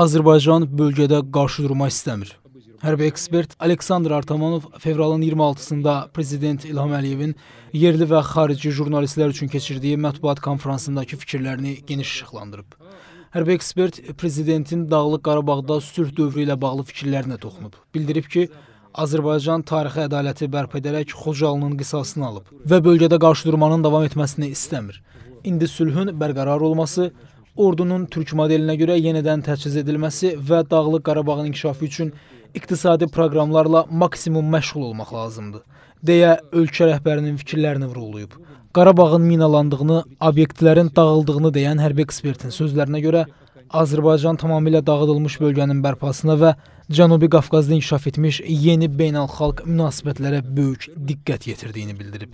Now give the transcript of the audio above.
Azərbaycan bölgədə qarşıdurma istəmir. Hərbi ekspert Aleksandr Artamonov fevralın 26-sında prezident İlham Əliyevin yerli və xarici jurnalistlər üçün keçirdiyi mətbuat konfransındakı fikirlərini geniş işıqlandırıb. Hərbi ekspert prezidentin Dağlıq Qarabağda sülh dövrü ilə bağlı fikirlərinə toxunub. Bildirib ki, Azərbaycan tarixi ədaləti bərpa edərək Xocalının qisasını alıb və bölgədə qarşıdurmanın davam etməsini istəmir. İndi sülhün bərqərar olması ordunun türk modelinə görə yenidən təchiz edilməsi və Dağlıq Qarabağın inkişafı üçün iqtisadi proqramlarla maksimum məşğul olmaq lazımdır, deyə ölkə rəhbərinin fikirlərini vurğulayıb. Qarabağın minalandığını, obyektlərin dağıldığını deyən hərbi ekspertin sözlərinə görə Azərbaycan tamamilə dağıdılmış bölgənin bərpasına və Cənubi Qafqazda inkişaf etmiş yeni beynəlxalq münasibətlərə böyük diqqət yetirdiyini bildirib.